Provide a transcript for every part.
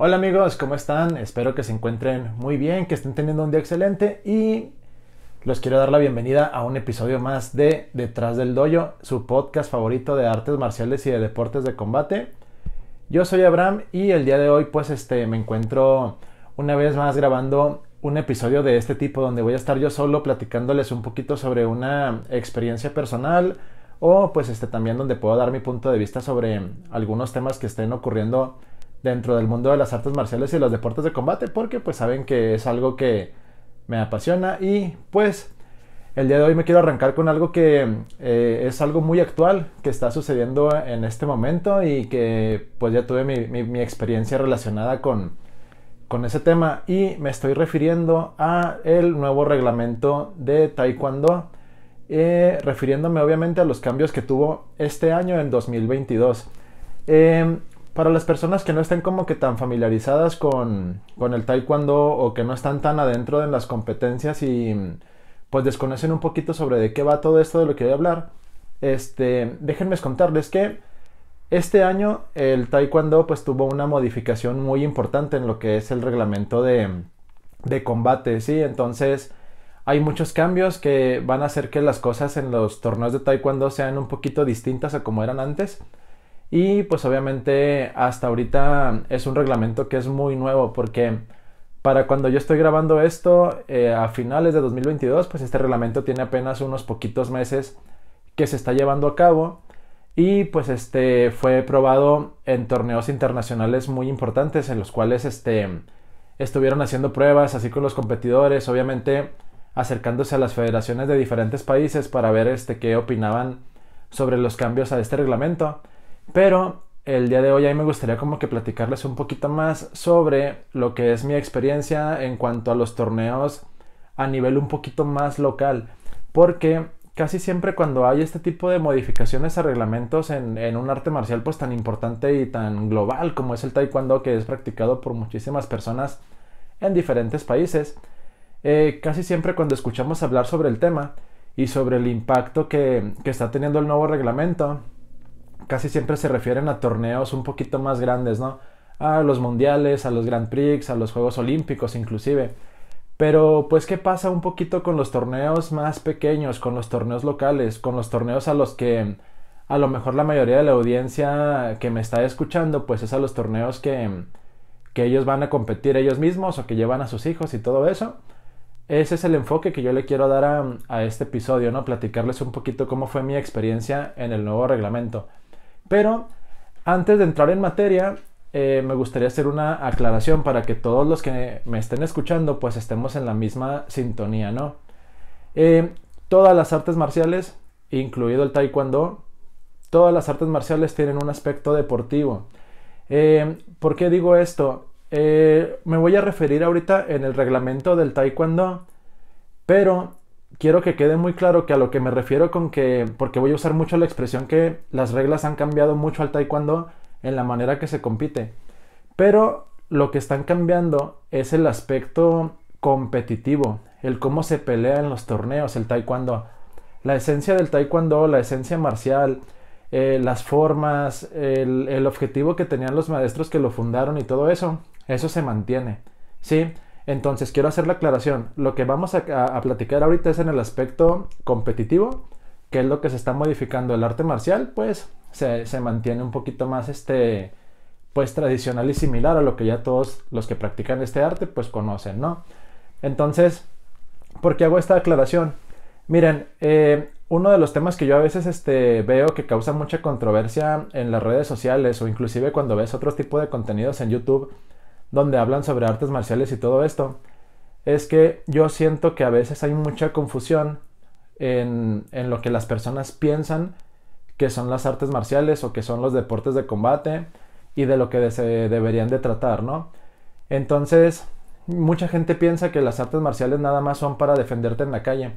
Hola amigos, ¿cómo están? Espero que se encuentren muy bien, que estén teniendo un día excelente y los quiero dar la bienvenida a un episodio más de Detrás del Dojo, su podcast favorito de artes marciales y de deportes de combate. Yo soy Abraham y el día de hoy pues este me encuentro una vez más grabando un episodio de este tipo donde voy a estar yo solo platicándoles un poquito sobre una experiencia personal o pues este también donde puedo dar mi punto de vista sobre algunos temas que estén ocurriendo dentro del mundo de las artes marciales y los deportes de combate porque pues saben que es algo que me apasiona y pues el día de hoy me quiero arrancar con algo que eh, es algo muy actual que está sucediendo en este momento y que pues ya tuve mi, experiencia relacionada con, con ese tema y me estoy refiriendo a el nuevo reglamento de Taekwondo eh, refiriéndome obviamente a los cambios que tuvo este año en 2022 para las personas que no estén como que tan familiarizadas con, el taekwondo o que no están tan adentro en las competencias y pues desconocen un poquito sobre de qué va todo esto de lo que voy a hablar, este, déjenme contarles que este año el taekwondo pues tuvo una modificación muy importante en lo que es el reglamento de, de combate, ¿sí? Entonces hay muchos cambios que van a hacer que las cosas en los torneos de taekwondo sean un poquito distintas a como eran antes. Y pues obviamente hasta ahorita es un reglamento que es muy nuevo porque para cuando yo estoy grabando esto eh, a finales de 2022, pues este reglamento tiene apenas unos poquitos meses que se está llevando a cabo y pues este fue probado en torneos internacionales muy importantes en los cuales este estuvieron haciendo pruebas así con los competidores, obviamente acercándose a las federaciones de diferentes países para ver este qué opinaban sobre los cambios a este reglamento. Pero el día de hoy mí me gustaría como que platicarles un poquito más sobre lo que es mi experiencia en cuanto a los torneos a nivel un poquito más local. Porque casi siempre cuando hay este tipo de modificaciones a reglamentos en, un arte marcial pues tan importante y tan global como es el taekwondo que es practicado por muchísimas personas en diferentes países, eh, casi siempre cuando escuchamos hablar sobre el tema y sobre el impacto que está teniendo el nuevo reglamento, casi siempre se refieren a torneos un poquito más grandes, ¿no? A los mundiales, a los Grand Prix, a los Juegos Olímpicos inclusive. Pero pues qué pasa un poquito con los torneos más pequeños, con los torneos locales, con los torneos a los que a lo mejor la mayoría de la audiencia que me está escuchando pues es a los torneos que, que ellos van a competir ellos mismos o que llevan a sus hijos y todo eso. Ese es el enfoque que yo le quiero dar a, a este episodio, ¿no? Platicarles un poquito cómo fue mi experiencia en el nuevo reglamento. Pero antes de entrar en materia, eh, me gustaría hacer una aclaración para que todos los que me estén escuchando pues estemos en la misma sintonía, ¿no? Eh, todas las artes marciales, incluido el taekwondo, todas las artes marciales tienen un aspecto deportivo. Eh, ¿Por qué digo esto? me voy a referir ahorita en el reglamento del taekwondo, pero quiero que quede muy claro que a lo que me refiero con que, porque voy a usar mucho la expresión que las reglas han cambiado mucho al taekwondo en la manera que se compite. Pero lo que están cambiando es el aspecto competitivo, el cómo se pelea en los torneos, el taekwondo. La esencia del taekwondo, la esencia marcial, eh, las formas, el, el objetivo que tenían los maestros que lo fundaron y todo eso, eso se mantiene. Sí, entonces, quiero hacer la aclaración. Lo que vamos a, platicar ahorita es en el aspecto competitivo, que es lo que se está modificando. El arte marcial, pues, se, mantiene un poquito más este, pues, tradicional y similar a lo que ya todos los que practican este arte, pues, conocen, ¿no? Entonces, ¿por qué hago esta aclaración? Miren, eh, uno de los temas que yo a veces este, veo que causa mucha controversia en las redes sociales o inclusive cuando ves otro tipo de contenidos en YouTube donde hablan sobre artes marciales y todo esto, es que yo siento que a veces hay mucha confusión en, en lo que las personas piensan que son las artes marciales o que son los deportes de combate y de lo que se deberían de tratar, ¿no? Entonces, mucha gente piensa que las artes marciales nada más son para defenderte en la calle.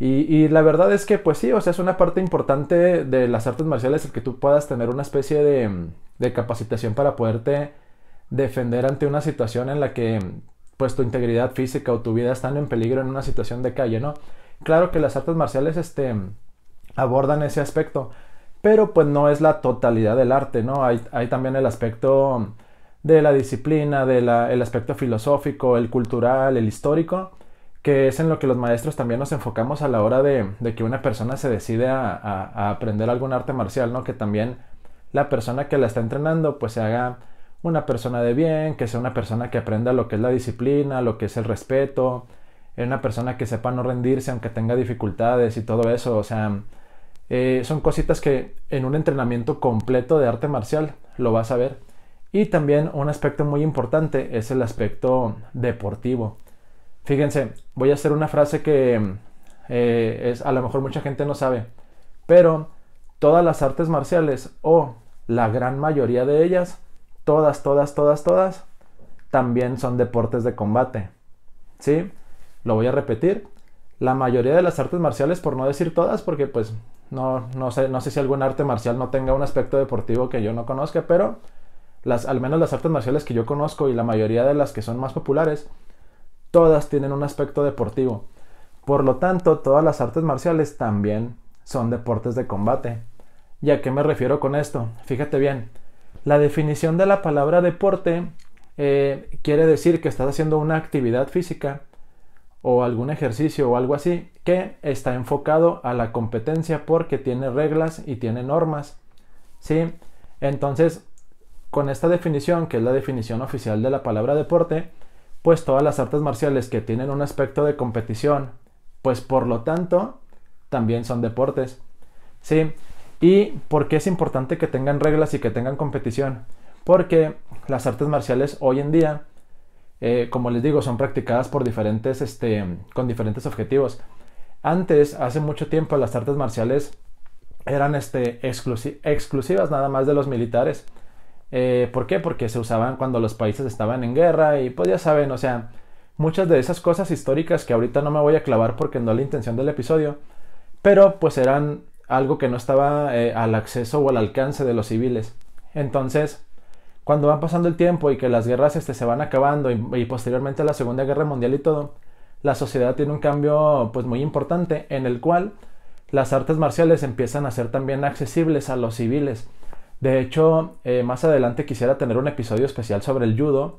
Y, y, la verdad es que, pues sí, o sea, es una parte importante de las artes marciales el que tú puedas tener una especie de, de capacitación para poderte defender ante una situación en la que pues tu integridad física o tu vida están en peligro en una situación de calle, ¿no? Claro que las artes marciales este, abordan ese aspecto, pero pues no es la totalidad del arte, ¿no? Hay, hay también el aspecto de la disciplina, del aspecto filosófico, el cultural, el histórico, que es en lo que los maestros también nos enfocamos a la hora de, de que una persona se decide a aprender algún arte marcial, ¿no? Que también la persona que la está entrenando pues se haga una persona de bien, que sea una persona que aprenda lo que es la disciplina, lo que es el respeto, eh, una persona que sepa no rendirse aunque tenga dificultades y todo eso. O sea, eh, son cositas que en un entrenamiento completo de arte marcial lo vas a ver. Y también un aspecto muy importante es el aspecto deportivo. Fíjense, voy a hacer una frase que eh, es, a lo mejor mucha gente no sabe, pero todas las artes marciales o la gran mayoría de ellas todas, todas, todas, todas, también son deportes de combate. ¿Sí? Lo voy a repetir. La mayoría de las artes marciales, por no decir todas, porque pues no, sé, no sé si algún arte marcial no tenga un aspecto deportivo que yo no conozca, pero las, al menos las artes marciales que yo conozco y la mayoría de las que son más populares, todas tienen un aspecto deportivo. Por lo tanto, todas las artes marciales también son deportes de combate. ¿Y a qué me refiero con esto? Fíjate bien, la definición de la palabra deporte eh, quiere decir que estás haciendo una actividad física o algún ejercicio o algo así que está enfocado a la competencia porque tiene reglas y tiene normas. ¿Sí? Entonces, con esta definición, que es la definición oficial de la palabra deporte, pues todas las artes marciales que tienen un aspecto de competición, pues por lo tanto, también son deportes. ¿Sí? ¿Y por qué es importante que tengan reglas y que tengan competición? Porque las artes marciales hoy en día, eh, como les digo, son practicadas por diferentes, este, con diferentes objetivos. Antes, hace mucho tiempo, las artes marciales eran este, exclusivas nada más de los militares. Eh, ¿Por qué? Porque se usaban cuando los países estaban en guerra y pues ya saben, o sea, muchas de esas cosas históricas que ahorita no me voy a clavar porque no es la intención del episodio, pero pues eran algo que no estaba eh, al acceso o al alcance de los civiles. Entonces, cuando va pasando el tiempo y que las guerras este, se van acabando y, posteriormente la Segunda Guerra Mundial y todo, la sociedad tiene un cambio pues muy importante en el cual las artes marciales empiezan a ser también accesibles a los civiles. De hecho, eh, más adelante quisiera tener un episodio especial sobre el judo,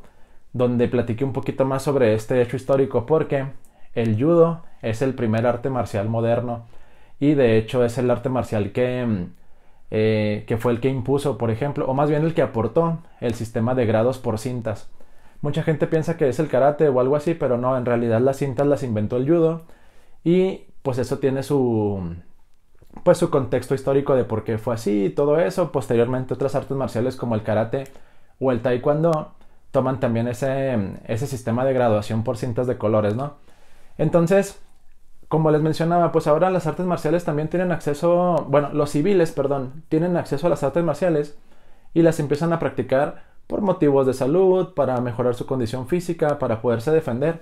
donde platiqué un poquito más sobre este hecho histórico, porque el judo es el primer arte marcial moderno y de hecho es el arte marcial que, mm, eh, que fue el que impuso, por ejemplo, o más bien el que aportó el sistema de grados por cintas. Mucha gente piensa que es el karate o algo así, pero no, en realidad las cintas las inventó el judo y pues eso tiene su pues su contexto histórico de por qué fue así y todo eso. Posteriormente otras artes marciales como el karate o el taekwondo toman también ese, mm, ese sistema de graduación por cintas de colores, ¿no? Entonces, como les mencionaba, pues ahora las artes marciales también tienen acceso, bueno, los civiles, perdón, tienen acceso a las artes marciales y las empiezan a practicar por motivos de salud, para mejorar su condición física, para poderse defender,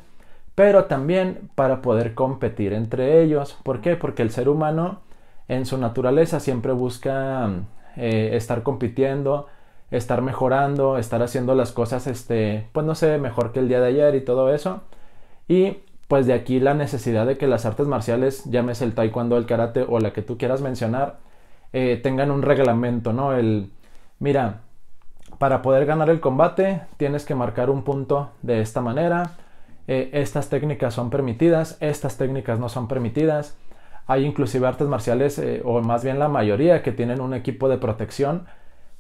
pero también para poder competir entre ellos. ¿Por qué? Porque el ser humano en su naturaleza siempre busca eh, estar compitiendo, estar mejorando, estar haciendo las cosas, este, pues no sé, mejor que el día de ayer y todo eso. Y pues de aquí la necesidad de que las artes marciales, llames el taekwondo, el karate o la que tú quieras mencionar, eh, tengan un reglamento, ¿no? El, mira, para poder ganar el combate tienes que marcar un punto de esta manera, eh, estas técnicas son permitidas, estas técnicas no son permitidas. Hay inclusive artes marciales, eh, o más bien la mayoría, que tienen un equipo de protección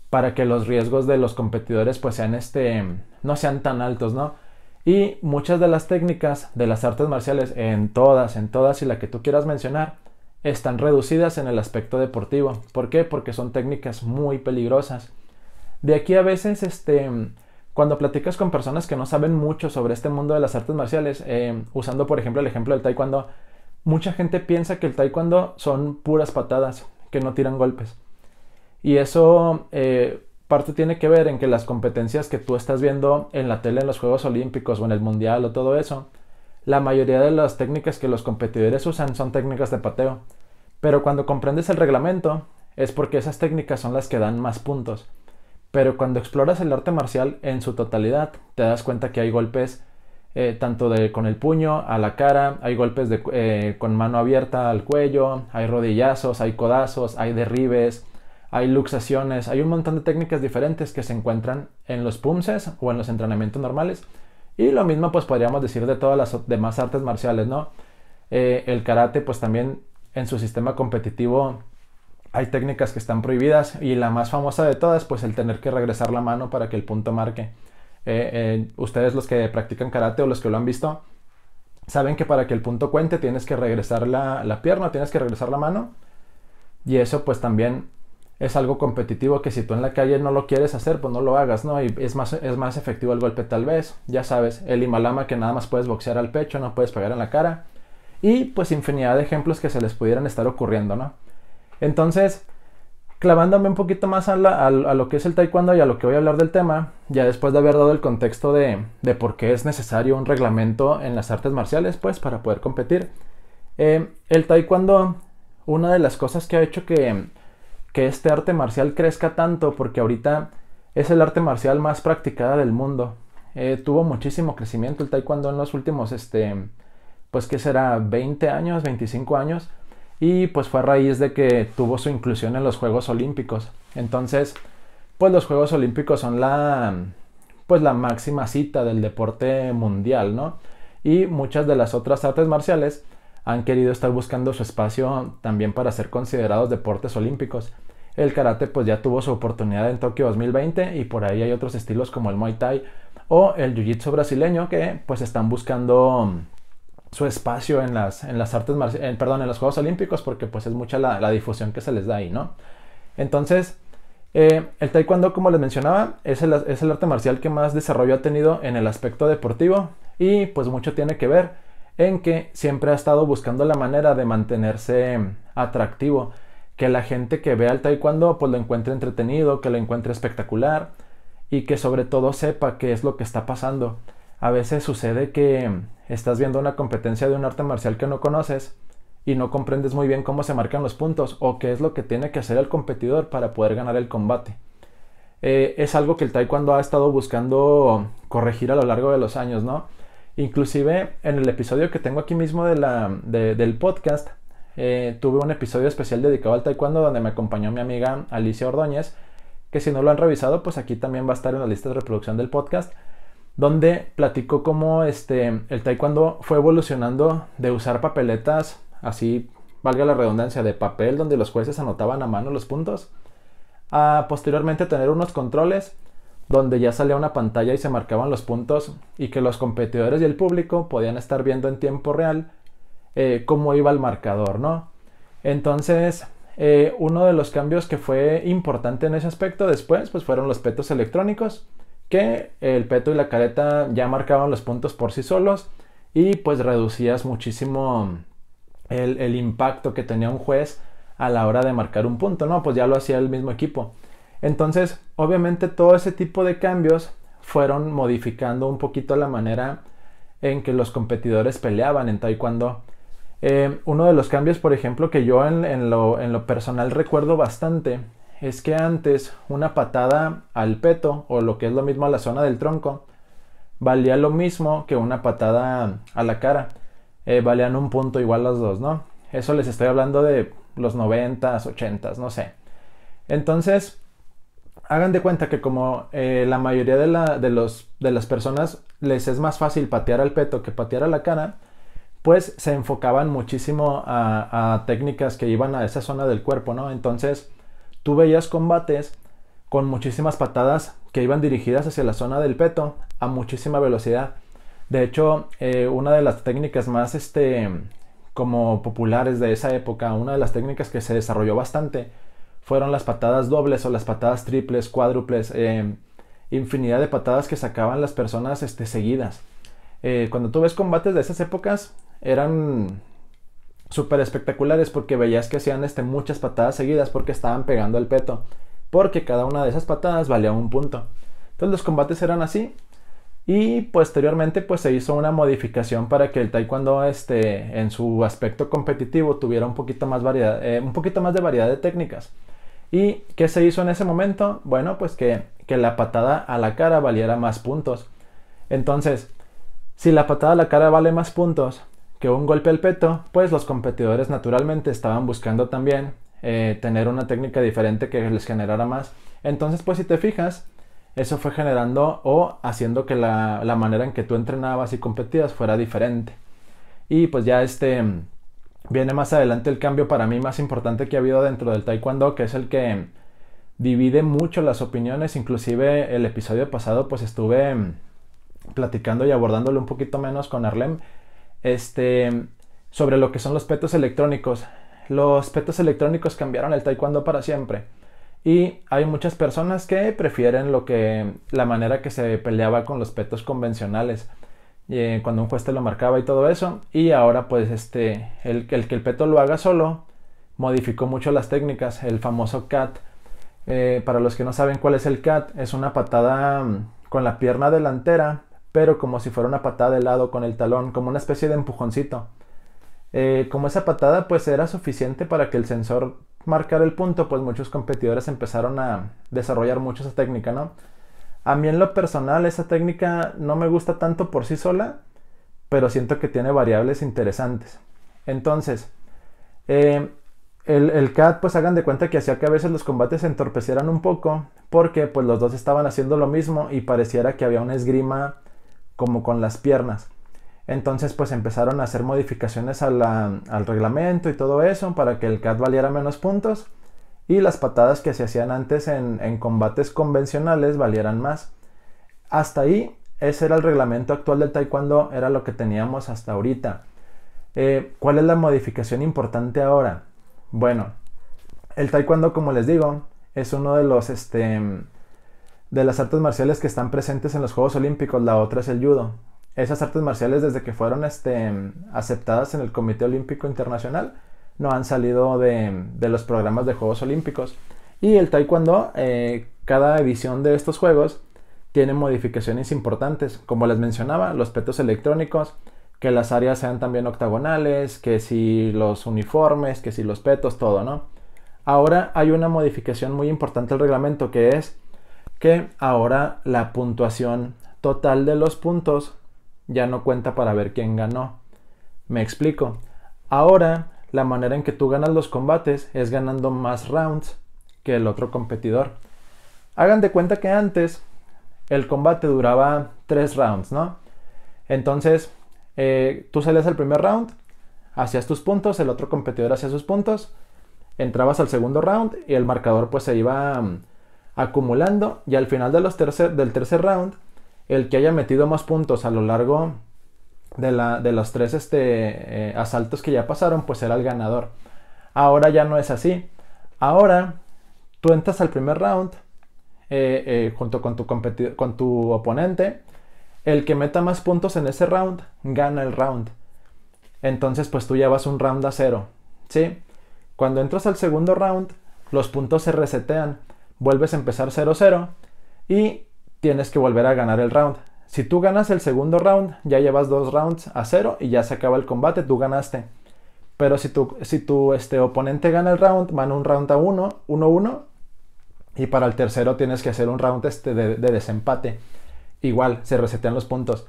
para que los riesgos de los competidores pues sean este, no sean tan altos, ¿no? Y muchas de las técnicas de las artes marciales, en todas, en todas y la que tú quieras mencionar, están reducidas en el aspecto deportivo. ¿Por qué? Porque son técnicas muy peligrosas. De aquí a veces, este, cuando platicas con personas que no saben mucho sobre este mundo de las artes marciales, eh, usando por ejemplo el ejemplo del taekwondo, mucha gente piensa que el taekwondo son puras patadas, que no tiran golpes. Y eso... Eh, parte tiene que ver en que las competencias que tú estás viendo en la tele, en los Juegos Olímpicos o en el Mundial o todo eso, la mayoría de las técnicas que los competidores usan son técnicas de pateo. Pero cuando comprendes el reglamento es porque esas técnicas son las que dan más puntos. Pero cuando exploras el arte marcial en su totalidad, te das cuenta que hay golpes eh, tanto de, con el puño a la cara, hay golpes de, eh, con mano abierta al cuello, hay rodillazos, hay codazos, hay derribes, hay luxaciones, hay un montón de técnicas diferentes que se encuentran en los pumses o en los entrenamientos normales. Y lo mismo pues podríamos decir de todas las demás artes marciales, ¿no? Eh, el karate pues también en su sistema competitivo hay técnicas que están prohibidas y la más famosa de todas pues el tener que regresar la mano para que el punto marque. Eh, eh, ustedes los que practican karate o los que lo han visto saben que para que el punto cuente tienes que regresar la, la pierna, tienes que regresar la mano y eso pues también es algo competitivo que si tú en la calle no lo quieres hacer, pues no lo hagas, ¿no? Y es más, es más efectivo el golpe tal vez, ya sabes, el Himalama que nada más puedes boxear al pecho, no puedes pegar en la cara, y pues infinidad de ejemplos que se les pudieran estar ocurriendo, ¿no? Entonces, clavándome un poquito más a, lo que es el taekwondo y a lo que voy a hablar del tema, ya después de haber dado el contexto de, de por qué es necesario un reglamento en las artes marciales, pues para poder competir, eh, el taekwondo, una de las cosas que ha hecho que que este arte marcial crezca tanto porque ahorita es el arte marcial más practicada del mundo. Eh, tuvo muchísimo crecimiento el taekwondo en los últimos, este, pues que será 20 años, 25 años, y pues fue a raíz de que tuvo su inclusión en los Juegos Olímpicos. Entonces, pues los Juegos Olímpicos son la, pues la máxima cita del deporte mundial, ¿no? Y muchas de las otras artes marciales han querido estar buscando su espacio también para ser considerados deportes olímpicos. El karate pues ya tuvo su oportunidad en Tokio 2020 y por ahí hay otros estilos como el Muay Thai o el Jiu-Jitsu brasileño que pues están buscando mm, su espacio en las, en las artes marciales perdón, en los Juegos Olímpicos porque pues es mucha la, difusión que se les da ahí, ¿no? Entonces, eh, el taekwondo, como les mencionaba, es el, es el arte marcial que más desarrollo ha tenido en el aspecto deportivo y pues mucho tiene que ver en que siempre ha estado buscando la manera de mantenerse atractivo, que la gente que vea el taekwondo pues lo encuentre entretenido, que lo encuentre espectacular y que sobre todo sepa qué es lo que está pasando. A veces sucede que estás viendo una competencia de un arte marcial que no conoces y no comprendes muy bien cómo se marcan los puntos o qué es lo que tiene que hacer el competidor para poder ganar el combate. Eh, es algo que el taekwondo ha estado buscando corregir a lo largo de los años, ¿no? Inclusive en el episodio que tengo aquí mismo de la, del podcast, eh, tuve un episodio especial dedicado al taekwondo donde me acompañó mi amiga Alicia Ordóñez, que si no lo han revisado, pues aquí también va a estar en la lista de reproducción del podcast, donde platicó cómo este, el taekwondo fue evolucionando de usar papeletas, así valga la redundancia, de papel donde los jueces anotaban a mano los puntos, a posteriormente tener unos controles donde ya salía una pantalla y se marcaban los puntos y que los competidores y el público podían estar viendo en tiempo real eh, cómo iba el marcador, ¿no? Entonces, eh, uno de los cambios que fue importante en ese aspecto después, pues fueron los petos electrónicos, que el peto y la careta ya marcaban los puntos por sí solos y pues reducías muchísimo el, el impacto que tenía un juez a la hora de marcar un punto, ¿no? Pues ya lo hacía el mismo equipo. Entonces, obviamente todo ese tipo de cambios fueron modificando un poquito la manera en que los competidores peleaban en Taekwondo. Eh, uno de los cambios, por ejemplo, que yo en, lo, personal recuerdo bastante es que antes una patada al peto, o lo que es lo mismo a la zona del tronco, valía lo mismo que una patada a la cara. Eh, valían un punto igual las dos, ¿no? Eso les estoy hablando de los 90s, 80s, no sé. Entonces, hagan de cuenta que como eh, la mayoría de, las personas les es más fácil patear al peto que patear a la cara, pues se enfocaban muchísimo a, técnicas que iban a esa zona del cuerpo, ¿no? Entonces tú veías combates con muchísimas patadas que iban dirigidas hacia la zona del peto a muchísima velocidad. De hecho, eh, una de las técnicas más este, como populares de esa época, una de las técnicas que se desarrolló bastante, fueron las patadas dobles o las patadas triples, cuádruples, eh, infinidad de patadas que sacaban las personas este, seguidas. Eh, cuando tú ves combates de esas épocas, eran súper espectaculares porque veías que hacían este, muchas patadas seguidas porque estaban pegando al peto, porque cada una de esas patadas valía un punto. Entonces los combates eran así y posteriormente pues se hizo una modificación para que el taekwondo este, en su aspecto competitivo tuviera un poquito, más variedad, eh, un poquito más de variedad de técnicas. ¿Y qué se hizo en ese momento? Bueno, pues que, la patada a la cara valiera más puntos. Entonces, si la patada a la cara vale más puntos que un golpe al peto, pues los competidores naturalmente estaban buscando también eh, tener una técnica diferente que les generara más. Entonces, pues si te fijas, eso fue generando o haciendo que la, manera en que tú entrenabas y competías fuera diferente. Y pues ya este viene más adelante el cambio para mí más importante que ha habido dentro del taekwondo, que es el que divide mucho las opiniones, inclusive el episodio pasado pues estuve platicando y abordándolo un poquito menos con Arlem este sobre lo que son los petos electrónicos. Los petos electrónicos cambiaron el taekwondo para siempre y hay muchas personas que prefieren lo que la manera que se peleaba con los petos convencionales. Eh, cuando un juez te lo marcaba y todo eso. Y ahora pues este, el, que el peto lo haga solo modificó mucho las técnicas. El famoso cat. Eh, para los que no saben cuál es el cat, es una patada mm, con la pierna delantera, pero como si fuera una patada de lado con el talón, como una especie de empujoncito. Eh, como esa patada pues era suficiente para que el sensor marcar el punto, pues muchos competidores empezaron a desarrollar mucho esa técnica, ¿no? A mí en lo personal esa técnica no me gusta tanto por sí sola, pero siento que tiene variables interesantes. Entonces, eh, el, cat pues hagan de cuenta que hacía que a veces los combates se entorpecieran un poco porque pues los dos estaban haciendo lo mismo y pareciera que había una esgrima como con las piernas. Entonces pues empezaron a hacer modificaciones al reglamento y todo eso para que el CAT valiera menos puntos y las patadas que se hacían antes en, combates convencionales valieran más. Hasta ahí ese era el reglamento actual del taekwondo, era lo que teníamos hasta ahorita. Eh, ¿Cuál es la modificación importante ahora? Bueno, el taekwondo, como les digo, es uno de los este, de las artes marciales que están presentes en los Juegos Olímpicos. La otra es el judo esas artes marciales desde que fueron este, aceptadas en el Comité Olímpico Internacional no han salido de, los programas de Juegos Olímpicos. Y el Taekwondo, eh, cada edición de estos Juegos tiene modificaciones importantes, como les mencionaba, los petos electrónicos, que las áreas sean también octagonales, que si los uniformes, que si los petos, todo, ¿no? Ahora hay una modificación muy importante al reglamento que es que ahora la puntuación total de los puntos ya no cuenta para ver quién ganó. Me explico. Ahora, la manera en que tú ganas los combates es ganando más rounds que el otro competidor. Hagan de cuenta que antes el combate duraba tres rounds, ¿no? Entonces, eh, tú salías al primer round, hacías tus puntos, el otro competidor hacía sus puntos, entrabas al segundo round y el marcador pues se iba mm, acumulando y al final de los tercer, del tercer round el que haya metido más puntos a lo largo de, la, de los tres este, eh, asaltos que ya pasaron, pues era el ganador. Ahora ya no es así. Ahora tú entras al primer round eh, eh, junto con tu, con tu oponente. El que meta más puntos en ese round gana el round. Entonces pues tú ya vas un round a cero. ¿Sí? Cuando entras al segundo round, los puntos se resetean. Vuelves a empezar 0-0. Y tienes que volver a ganar el round. Si tú ganas el segundo round, ya llevas dos rounds a cero y ya se acaba el combate, tú ganaste. Pero si tu, si este, oponente gana el round, van un round a uno, 1-1, uno, y para el tercero tienes que hacer un round este, de desempate. Igual, se resetean los puntos.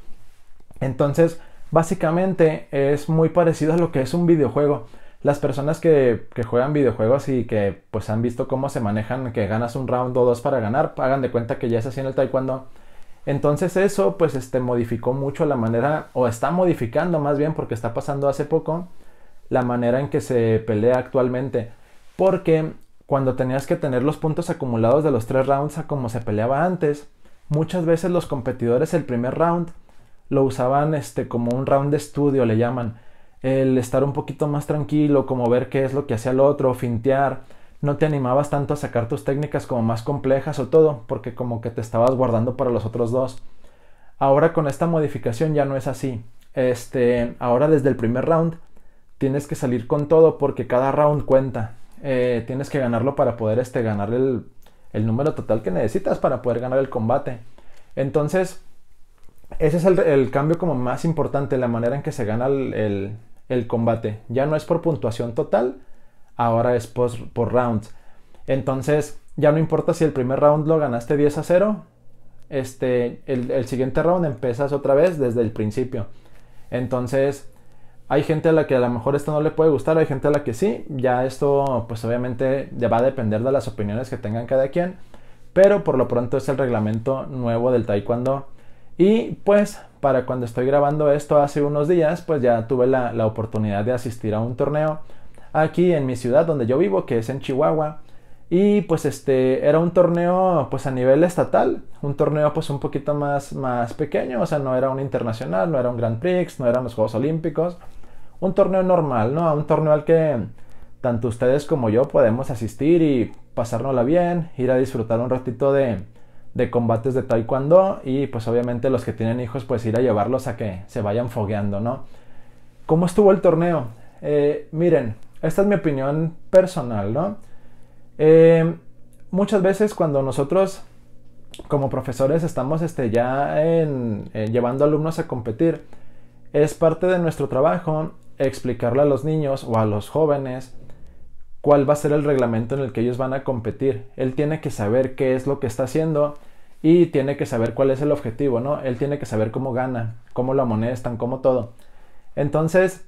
Entonces, básicamente es muy parecido a lo que es un videojuego las personas que, juegan videojuegos y que pues han visto cómo se manejan, que ganas un round o dos para ganar, hagan de cuenta que ya es así en el taekwondo. Entonces eso pues este, modificó mucho la manera, o está modificando más bien porque está pasando hace poco, la manera en que se pelea actualmente. Porque cuando tenías que tener los puntos acumulados de los tres rounds a como se peleaba antes, muchas veces los competidores el primer round lo usaban este como un round de estudio, le llaman el estar un poquito más tranquilo, como ver qué es lo que hacía el otro, fintear, no te animabas tanto a sacar tus técnicas como más complejas o todo, porque como que te estabas guardando para los otros dos. Ahora con esta modificación ya no es así. Este, ahora desde el primer round tienes que salir con todo porque cada round cuenta. Eh, tienes que ganarlo para poder este, ganar el, el, número total que necesitas para poder ganar el combate. Entonces, ese es el, cambio como más importante, la manera en que se gana el el combate. Ya no es por puntuación total, ahora es por, rounds. Entonces, ya no importa si el primer round lo ganaste 10 a 0, este, el, siguiente round empiezas otra vez desde el principio. Entonces, hay gente a la que a lo mejor esto no le puede gustar, hay gente a la que sí. Ya esto, pues obviamente, va a depender de las opiniones que tengan cada quien. Pero por lo pronto es el reglamento nuevo del taekwondo. Y pues para cuando estoy grabando esto hace unos días, pues ya tuve la, oportunidad de asistir a un torneo aquí en mi ciudad donde yo vivo, que es en Chihuahua. Y pues este era un torneo pues a nivel estatal, un torneo pues un poquito más, más pequeño, o sea, no era un internacional, no era un Grand Prix, no eran los Juegos Olímpicos, un torneo normal, ¿no? Un torneo al que tanto ustedes como yo podemos asistir y pasárnosla bien, ir a disfrutar un ratito de, de combates de taekwondo y pues obviamente los que tienen hijos pues ir a llevarlos a que se vayan fogueando, ¿no? ¿Cómo estuvo el torneo? Eh, miren, esta es mi opinión personal, ¿no? Eh, muchas veces cuando nosotros como profesores estamos este, ya en, eh, llevando alumnos a competir, es parte de nuestro trabajo explicarle a los niños o a los jóvenes cuál va a ser el reglamento en el que ellos van a competir. Él tiene que saber qué es lo que está haciendo y tiene que saber cuál es el objetivo, ¿no? Él tiene que saber cómo gana, cómo lo amonestan, cómo todo. Entonces,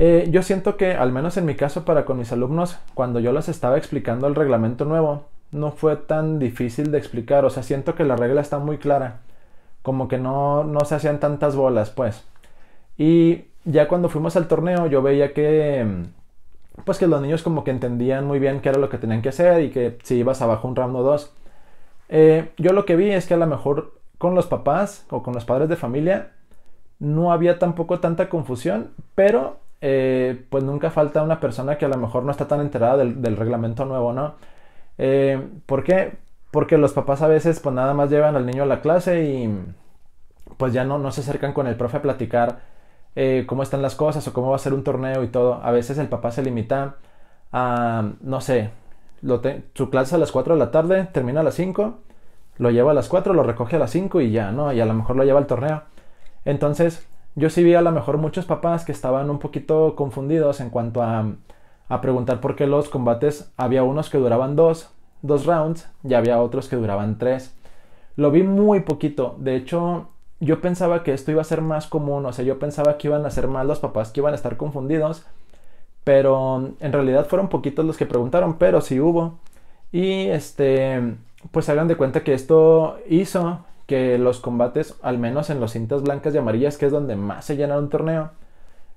eh, yo siento que, al menos en mi caso, para con mis alumnos, cuando yo les estaba explicando el reglamento nuevo, no fue tan difícil de explicar. O sea, siento que la regla está muy clara. Como que no, no se hacían tantas bolas, pues. Y ya cuando fuimos al torneo, yo veía que mm, pues que los niños como que entendían muy bien qué era lo que tenían que hacer y que si ibas abajo un round o dos. Eh, yo lo que vi es que a lo mejor con los papás o con los padres de familia no había tampoco tanta confusión, pero eh, pues nunca falta una persona que a lo mejor no está tan enterada del, reglamento nuevo, ¿no? Eh, ¿Por qué? Porque los papás a veces pues nada más llevan al niño a la clase y pues ya no, no se acercan con el profe a platicar eh, cómo están las cosas o cómo va a ser un torneo y todo. A veces el papá se limita a, no sé, su clase a las 4 de la tarde, termina a las 5, lo lleva a las 4, lo recoge a las 5 y ya, ¿no? Y a lo mejor lo lleva al torneo. Entonces, yo sí vi a lo mejor muchos papás que estaban un poquito confundidos en cuanto a, a preguntar por qué los combates, había unos que duraban dos, dos rounds y había otros que duraban tres. Lo vi muy poquito, de hecho yo pensaba que esto iba a ser más común, o sea, yo pensaba que iban a ser más los papás que iban a estar confundidos, pero en realidad fueron poquitos los que preguntaron, pero sí hubo. Y este, pues hagan de cuenta que esto hizo que los combates, al menos en los cintas blancas y amarillas, que es donde más se llenaron un torneo,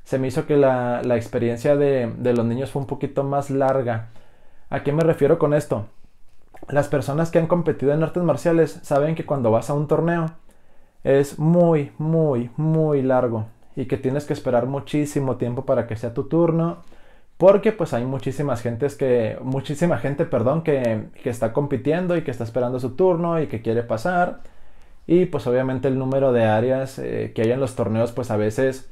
se me hizo que la, experiencia de, de los niños fue un poquito más larga. ¿A qué me refiero con esto? Las personas que han competido en artes marciales saben que cuando vas a un torneo, es muy, muy, muy largo y que tienes que esperar muchísimo tiempo para que sea tu turno. Porque pues hay muchísimas gentes que, muchísima gente, perdón, que, está compitiendo y que está esperando su turno y que quiere pasar. Y pues obviamente el número de áreas eh, que hay en los torneos pues a veces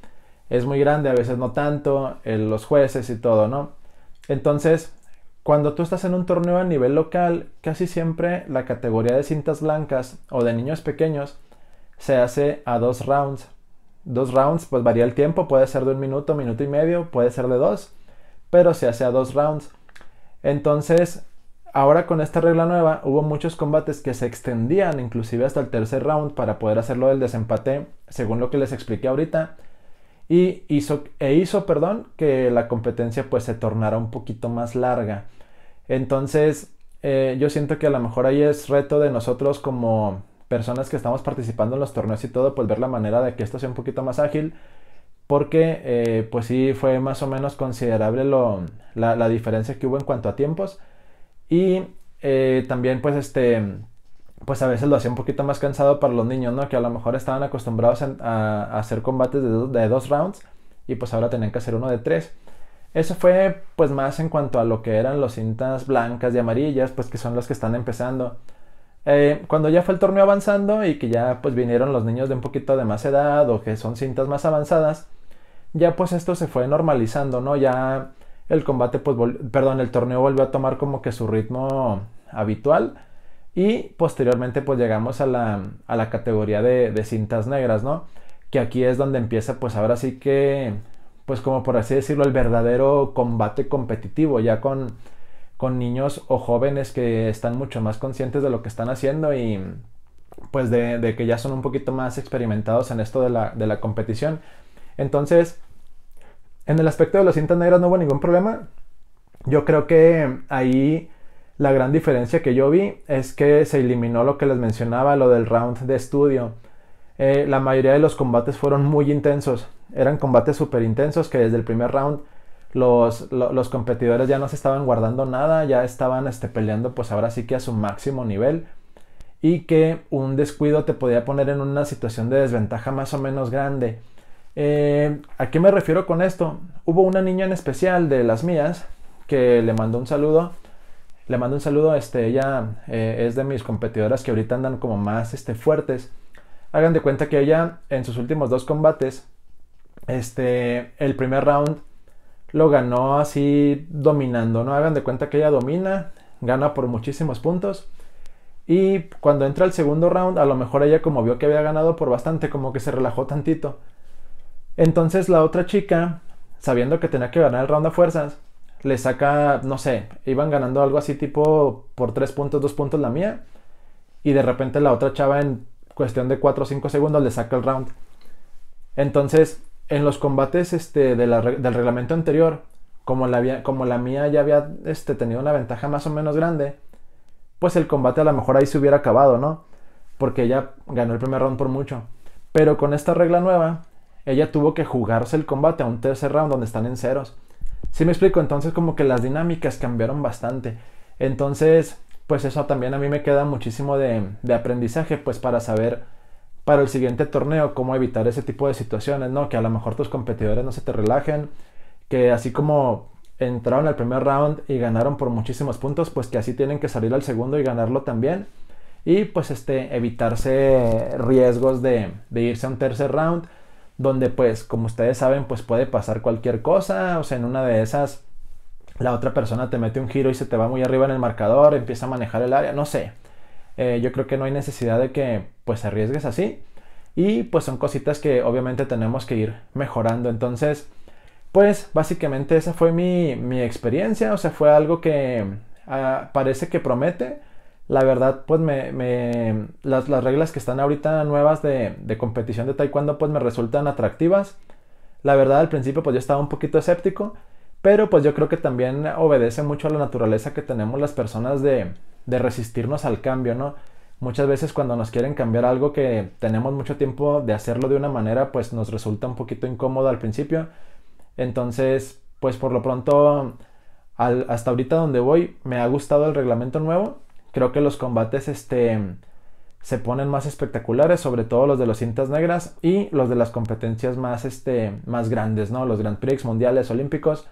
es muy grande, a veces no tanto, eh, los jueces y todo, ¿no? Entonces, cuando tú estás en un torneo a nivel local, casi siempre la categoría de cintas blancas o de niños pequeños se hace a dos rounds. Dos rounds, pues varía el tiempo, puede ser de un minuto, minuto y medio, puede ser de dos, pero se hace a dos rounds. Entonces, ahora con esta regla nueva, hubo muchos combates que se extendían inclusive hasta el tercer round para poder hacerlo del desempate, según lo que les expliqué ahorita. Y hizo, e hizo, perdón, que la competencia pues se tornara un poquito más larga. Entonces, eh, yo siento que a lo mejor ahí es reto de nosotros como personas que estamos participando en los torneos y todo, pues ver la manera de que esto sea un poquito más ágil, porque eh, pues sí fue más o menos considerable la, diferencia que hubo en cuanto a tiempos y eh, también pues este pues a veces lo hacía un poquito más cansado para los niños, ¿no? Que a lo mejor estaban acostumbrados a, hacer combates de, dos rounds y pues ahora tenían que hacer uno de tres. Eso fue pues más en cuanto a lo que eran los cintas blancas y amarillas, pues que son las que están empezando. Eh, cuando ya fue el torneo avanzando y que ya pues vinieron los niños de un poquito de más edad o que son cintas más avanzadas, ya pues esto se fue normalizando, ¿no? Ya el combate pues, perdón, el torneo volvió a tomar como que su ritmo habitual y posteriormente pues llegamos a la, a la categoría de, de, cintas negras, ¿no? Que aquí es donde empieza pues ahora sí que, pues como por así decirlo, el verdadero combate competitivo, ya con con niños o jóvenes que están mucho más conscientes de lo que están haciendo y pues de, que ya son un poquito más experimentados en esto de la, de la competición. Entonces, en el aspecto de los cintas negras no hubo ningún problema. Yo creo que ahí la gran diferencia que yo vi es que se eliminó lo que les mencionaba, lo del round de estudio. Eh, la mayoría de los combates fueron muy intensos. Eran combates súper intensos que desde el primer round los, competidores ya no se estaban guardando nada, ya estaban este, peleando pues ahora sí que a su máximo nivel y que un descuido te podía poner en una situación de desventaja más o menos grande. Eh, ¿A qué me refiero con esto? Hubo una niña en especial de las mías que le mandó un saludo. Le mando un saludo, este, ella eh, es de mis competidoras que ahorita andan como más este, fuertes. Hagan de cuenta que ella en sus últimos dos combates, este, el primer round lo ganó así dominando, ¿no? Hagan de cuenta que ella domina, gana por muchísimos puntos. Y cuando entra el segundo round, a lo mejor ella como vio que había ganado por bastante, como que se relajó tantito. Entonces la otra chica, sabiendo que tenía que ganar el round a fuerzas, le saca, no sé, iban ganando algo así tipo por tres puntos, dos puntos la mía. Y de repente la otra chava en cuestión de 4 o 5 segundos le saca el round. Entonces en los combates este, del reglamento anterior, como la, mía ya había este, tenido una ventaja más o menos grande, pues el combate a lo mejor ahí se hubiera acabado, ¿no? Porque ella ganó el primer round por mucho. Pero con esta regla nueva, ella tuvo que jugarse el combate a un tercer round donde están en ceros. ¿Sí me explico? Entonces como que las dinámicas cambiaron bastante. Entonces, pues eso también a mí me queda muchísimo de, de aprendizaje, pues para saber para el siguiente torneo, cómo evitar ese tipo de situaciones, ¿no? Que a lo mejor tus competidores no se te relajen, que así como entraron al primer round y ganaron por muchísimos puntos, pues que así tienen que salir al segundo y ganarlo también. Y pues este, evitarse riesgos de, irse a un tercer round, donde pues como ustedes saben, pues puede pasar cualquier cosa, o sea, en una de esas la otra persona te mete un giro y se te va muy arriba en el marcador, empieza a manejar el área, no sé. Eh, yo creo que no hay necesidad de que pues arriesgues así. Y pues son cositas que obviamente tenemos que ir mejorando. Entonces, pues básicamente esa fue mi, experiencia. O sea, fue algo que ah, parece que promete. La verdad, pues me, las, reglas que están ahorita nuevas de, de competición de taekwondo pues me resultan atractivas. La verdad, al principio pues yo estaba un poquito escéptico. Pero pues yo creo que también obedece mucho a la naturaleza que tenemos las personas de, de resistirnos al cambio, ¿no? Muchas veces cuando nos quieren cambiar algo que tenemos mucho tiempo de hacerlo de una manera, pues nos resulta un poquito incómodo al principio. Entonces, pues por lo pronto, hasta ahorita donde voy, me ha gustado el reglamento nuevo. Creo que los combates, este, se ponen más espectaculares, sobre todo los de los cintas negras y los de las competencias más, este, más grandes, ¿no? Los Grand Prix mundiales, olímpicos.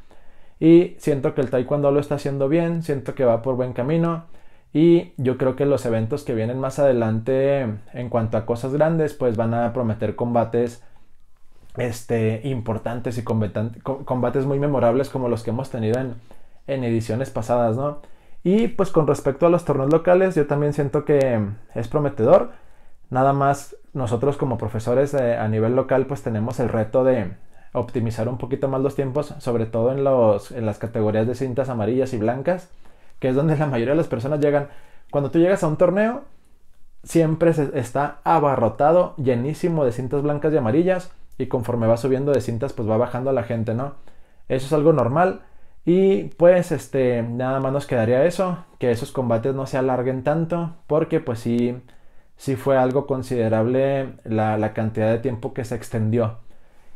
Y siento que el taekwondo lo está haciendo bien, siento que va por buen camino. Y yo creo que los eventos que vienen más adelante en cuanto a cosas grandes, pues van a prometer combates este, importantes y combates muy memorables como los que hemos tenido en, ediciones pasadas, ¿no? Y pues con respecto a los torneos locales, yo también siento que es prometedor. Nada más nosotros como profesores a nivel local pues tenemos el reto de optimizar un poquito más los tiempos, sobre todo en, en las categorías de cintas amarillas y blancas que es donde la mayoría de las personas llegan. Cuando tú llegas a un torneo, siempre está abarrotado, llenísimo de cintas blancas y amarillas, y conforme va subiendo de cintas, pues va bajando la gente, ¿no? Eso es algo normal. Y pues este, nada más nos quedaría eso, que esos combates no se alarguen tanto, porque pues sí, fue algo considerable la, la cantidad de tiempo que se extendió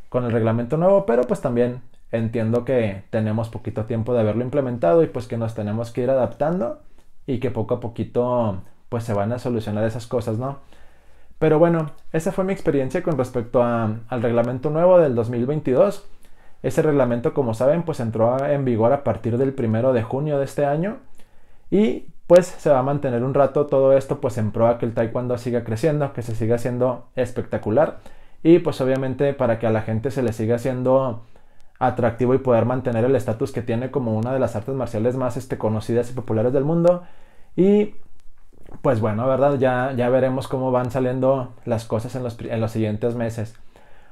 con el reglamento nuevo, pero pues también entiendo que tenemos poquito tiempo de haberlo implementado y pues que nos tenemos que ir adaptando y que poco a poquito pues se van a solucionar esas cosas, ¿no? Pero bueno, esa fue mi experiencia con respecto al reglamento nuevo del 2022. Ese reglamento, como saben, pues entró en vigor a partir del primero de junio de este año y pues se va a mantener un rato todo esto pues en pro que el taekwondo siga creciendo, que se siga haciendo espectacular y pues obviamente para que a la gente se le siga haciendo atractivo y poder mantener el estatus que tiene como una de las artes marciales más este, conocidas y populares del mundo. Y pues bueno, ¿verdad? Ya, ya veremos cómo van saliendo las cosas en los, en los siguientes meses.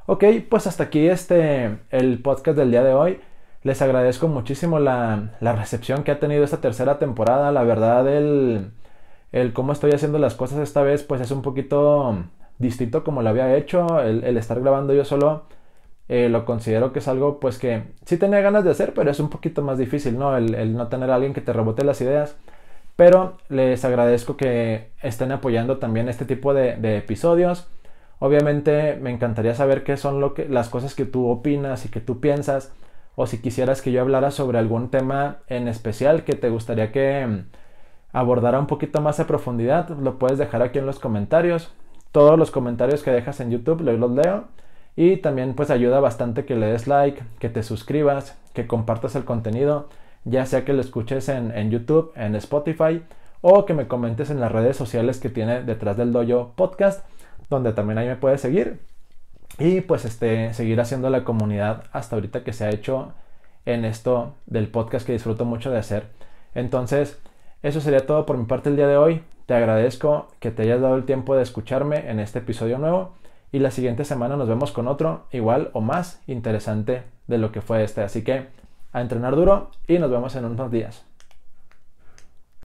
Ok, pues hasta aquí este, el podcast del día de hoy. Les agradezco muchísimo la, recepción que ha tenido esta tercera temporada. La verdad, el, cómo estoy haciendo las cosas esta vez, pues es un poquito distinto como lo había hecho. el estar grabando yo solo eh, lo considero que es algo pues que sí tenía ganas de hacer, pero es un poquito más difícil, ¿no? El, no tener a alguien que te rebote las ideas. Pero les agradezco que estén apoyando también este tipo de, episodios. Obviamente me encantaría saber qué son lo que, las cosas que tú opinas y que tú piensas. O si quisieras que yo hablara sobre algún tema en especial que te gustaría que mm, abordara un poquito más a profundidad, lo puedes dejar aquí en los comentarios. Todos los comentarios que dejas en YouTube los leo y también pues ayuda bastante que le des like, que te suscribas, que compartas el contenido, ya sea que lo escuches en, en YouTube, en Spotify o que me comentes en las redes sociales que tiene detrás del dojo podcast, donde también ahí me puedes seguir. Y pues este, seguir haciendo la comunidad hasta ahorita que se ha hecho en esto del podcast que disfruto mucho de hacer. Entonces, eso sería todo por mi parte el día de hoy. Te agradezco que te hayas dado el tiempo de escucharme en este episodio nuevo y la siguiente semana nos vemos con otro igual o más interesante de lo que fue este. Así que a entrenar duro y nos vemos en unos días.